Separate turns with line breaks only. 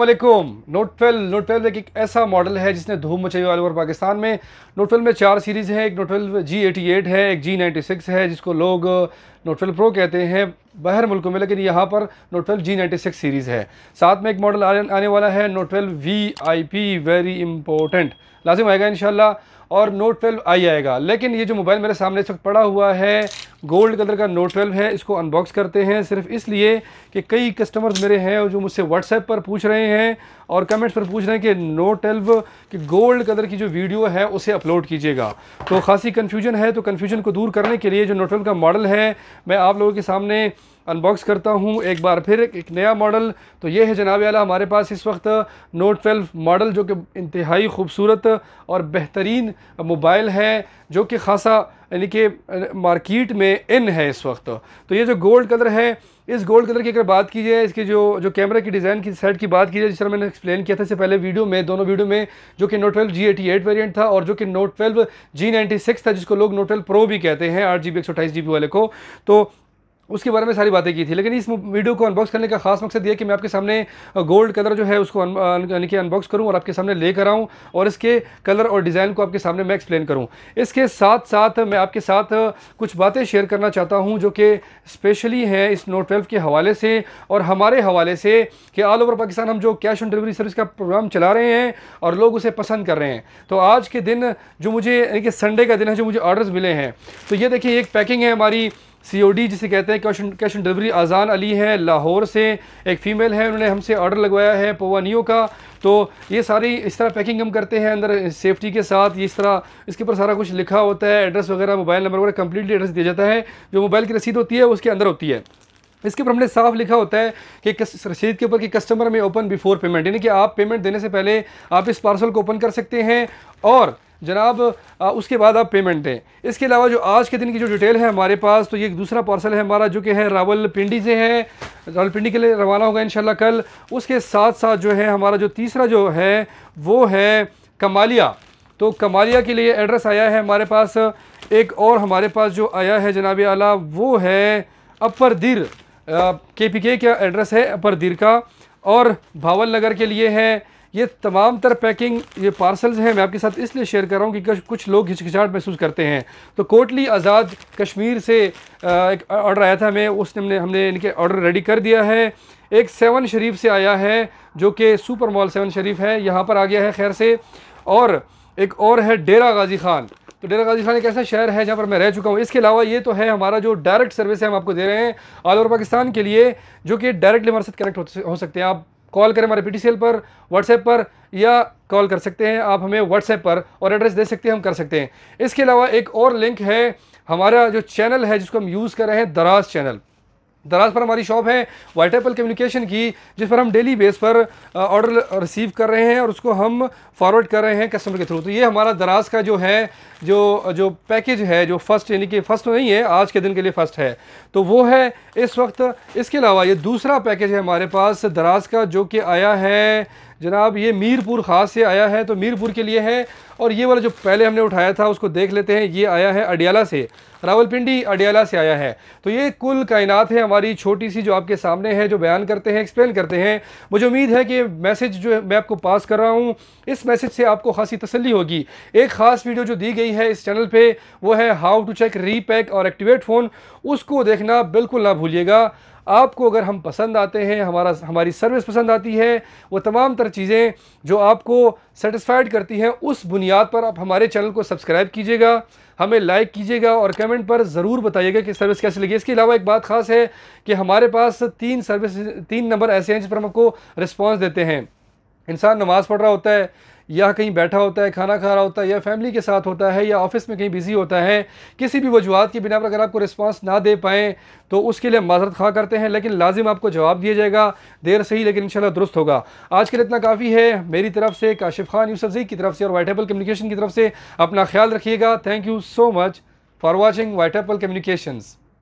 वालेकुम note twelve note twelve एक, ऐसा मॉडल है जिसने धूम मचाई ऑल ओवर पाकिस्तान में नोट ट्वेल्व में चार सीरीज़ है एक Note twelve G eighty eight है एक जी नाइन्टी सिक्स है जिसको लोग नोट ट्वेल्व प्रो कहते हैं बाहर मुल्कों में लेकिन यहाँ पर Note twelve G ninety six series है साथ में एक मॉडल आने वाला है Note twelve V I P very important लाजिम आएगा इन और नोट ट्वेल्व आई आएगा लेकिन ये जो मोबाइल मेरे सामने इस वक्त पड़ा हुआ है गोल्ड कलर का नोट ट्वेल्व है इसको अनबॉक्स करते हैं सिर्फ इसलिए कि कई कस्टमर्स मेरे हैं जो मुझसे व्हाट्सएप पर पूछ रहे हैं और कमेंट्स पर पूछ रहे हैं कि नोट ट्वेल्व की गोल्ड कलर की जो वीडियो है उसे अपलोड कीजिएगा तो खासी कन्फ्यूजन है तो कन्फ्यूजन को दूर करने के लिए जो नोट ट्वेल्व का मॉडल है मैं आप लोगों के सामने अनबॉक्स करता हूँ एक बार फिर एक, एक नया मॉडल तो ये है जनाब आला हमारे पास इस वक्त नोट ट्वेल्व मॉडल जो कि इंतहाई खूबसूरत और बेहतरीन मोबाइल है जो कि ख़ासा यानी कि मार्केट में इन है इस वक्त तो ये जो गोल्ड कलर है इस गोल्ड कलर की अगर बात की जाए इसकी जो जो कैमरा की डिज़ाइन की सेट की बात की जाए जिस तरह मैंने एक्सप्लेन किया था इससे पहले वीडियो में दोनों वीडियो में जो कि Note twelve G eighty eight variant था और जो कि Note twelve G ninety six था जिसको लोग नोट ट्वेल्व प्रो भी कहते हैं आठ जी बी एक सौ अट्ठाईस जी बी वाले को तो उसके बारे में सारी बातें की थी लेकिन इस वीडियो को अनबॉक्स करने का खास मकसद ये कि मैं आपके सामने गोल्ड कलर जो है उसको यानी कि अनबॉक्स करूँ और आपके सामने लेकर आऊँ और इसके कलर और डिज़ाइन को आपके सामने मैं एक्सप्लेन करूँ इसके साथ साथ मैं आपके साथ कुछ बातें शेयर करना चाहता हूँ जो कि स्पेशली हैं इस नोट ट्वेल्व के हवाले से और हमारे हवाले से कि ऑल ओवर पाकिस्तान हम जो कैश ऑन डिलीवरी सर्विस का प्रोग्राम चला रहे हैं और लोग उसे पसंद कर रहे हैं तो आज के दिन जो मुझे यानी कि संडे का दिन है जो मुझे ऑर्डर्स मिले हैं तो ये देखिए एक पैकिंग है हमारी सीओडी जिसे कहते हैं कैश कैश ऑन डिलीवरी अजान अली है लाहौर से एक फ़ीमेल है उन्होंने हमसे ऑर्डर लगवाया है पोवानियो का तो ये सारी इस तरह पैकिंग हम करते हैं अंदर सेफ्टी के साथ ये इस तरह इसके ऊपर सारा कुछ लिखा होता है एड्रेस वगैरह मोबाइल नंबर वगैरह कम्प्लीटली एड्रेस दिया जाता है जो मोबाइल की रसीद होती है उसके अंदर होती है इसके ऊपर हमने साफ लिखा होता है कि रसीद के ऊपर कि कस्टमर में ओपन बिफोर पेमेंट यानी कि आप पेमेंट देने से पहले आप इस पार्सल को ओपन कर सकते हैं और जनाब उसके बाद आप पेमेंट दें इसके अलावा जो आज के दिन की जो डिटेल है हमारे पास तो ये एक दूसरा पार्सल है हमारा जो कि है रावल पिंडी से है रावलपिंडी के लिए रवाना होगा इन कल उसके साथ साथ जो है हमारा जो तीसरा जो है वो है कमालिया तो कमालिया के लिए एड्रेस आया है हमारे पास एक और हमारे पास जो आया है जनाब आला वो है अपर दिर के पी के का एड्रेस है अपर दिर का और भावल नगर के लिए है ये तमाम तर पैकिंग ये पार्सल्स हैं मैं आपके साथ इसलिए शेयर कर रहा हूँ कि कुछ लोग हिचकिचाहट महसूस करते हैं तो कोटली आज़ाद कश्मीर से एक ऑर्डर आया था हमें उसने हमने हमने इनके ऑर्डर रेडी कर दिया है एक सेवन शरीफ से आया है जो कि सुपर मॉल सेवन शरीफ है यहाँ पर आ गया है खैर से और एक और है डेरा गाजी खान तो डेरा गाजी खान एक ऐसा शहर है जहाँ पर मैं रह चुका हूँ इसके अलावा ये तो है हमारा जो डायरेक्ट सर्विस है हम आपको दे रहे हैं ऑल ओवर पाकिस्तान के लिए जो कि डायरेक्टली हमारे साथ कनेक्ट हो सकते हैं आप कॉल करें हमारे पी पर व्हाट्सएप पर या कॉल कर सकते हैं आप हमें व्हाट्सएप पर और एड्रेस दे सकते हैं हम कर सकते हैं इसके अलावा एक और लिंक है हमारा जो चैनल है जिसको हम यूज़ कर रहे हैं दराज चैनल दराज पर हमारी शॉप है वाइट एपल कम्युनिकेशन की जिस पर हम डेली बेस पर ऑर्डर रिसीव कर रहे हैं और उसको हम फॉरवर्ड कर रहे हैं कस्टमर के थ्रू तो ये हमारा दराज का जो है जो जो पैकेज है जो फर्स्ट यानी कि फ़र्स्ट तो नहीं है आज के दिन के लिए फ़र्स्ट है तो वो है इस वक्त इसके अलावा ये दूसरा पैकेज है हमारे पास दराज का जो कि आया है जनाब ये मीरपुर ख़ास से आया है तो मीरपुर के लिए है और ये वाला जो पहले हमने उठाया था उसको देख लेते हैं ये आया है अडियाला से रावलपिंडी अडियाला से आया है तो ये कुल कायनात है हमारी छोटी सी जो आपके सामने है जो बयान करते हैं एक्सप्लेन करते हैं मुझे उम्मीद है कि मैसेज जो मैं आपको पास कर रहा हूँ इस मैसेज से आपको खासी तसली होगी एक ख़ास वीडियो जो दी गई है इस चैनल पर वो है हाउ टू चेक रीपैक और एक्टिवेट फ़ोन उसको देखना बिल्कुल ना भूलिएगा आपको अगर हम पसंद आते हैं हमारा हमारी सर्विस पसंद आती है वो तमाम तर चीज़ें जो आपको सेटिस्फाइड करती हैं उस बुनियाद पर आप हमारे चैनल को सब्सक्राइब कीजिएगा हमें लाइक कीजिएगा और कमेंट पर ज़रूर बताइएगा कि सर्विस कैसी लगी इसके अलावा एक बात ख़ास है कि हमारे पास तीन सर्विस तीन नंबर ऐसे हैं जिस पर हम आपको रिस्पॉन्स देते हैं इंसान नमाज़ पढ़ रहा होता है या कहीं बैठा होता है खाना खा रहा होता है या फैमिली के साथ होता है या ऑफिस में कहीं बिज़ी होता है किसी भी वजूहत की बिना पर अगर आपको रिस्पांस ना दे पाएँ तो उसके लिए माजरत खा करते हैं लेकिन लाजिम आपको जवाब दिया जाएगा देर सही लेकिन इंशाल्लाह दुरुस्त होगा आज के लिए इतना काफ़ी है मेरी तरफ से काशिफ खान यूसफ की तरफ से और वाइट एपल कम्युनिकेशन की तरफ से अपना ख्याल रखिएगा thank you so much for watching White Apple communications